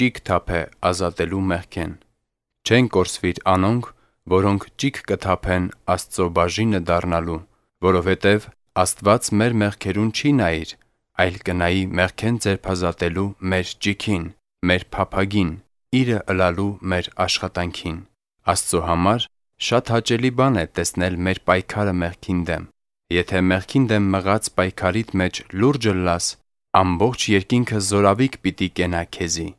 ճիկ թափե ազատելու մեղքեն։ Չեն կորսվիր անոնք, որոնք ճիկ կթափեն Աստծո բաժինը դառնալու, որովհետև Աստված մեր մեղքերուն չի նայիր, այլ կնայի մեղքեն ձերբազատելու մեր ճիքին, մեր փափագին, իրը ըլալու մեր աշխատանքին։ Աստծո համար շատ հաճելի բան է տեսնել մեր պայքարը մեղքին դեմ։ Եթե մեղքին դեմ մղած պայքարիդ մեջ լուրջը լաս, ամբողջ երկինքը զորավիկ պիտի կենա քեզի։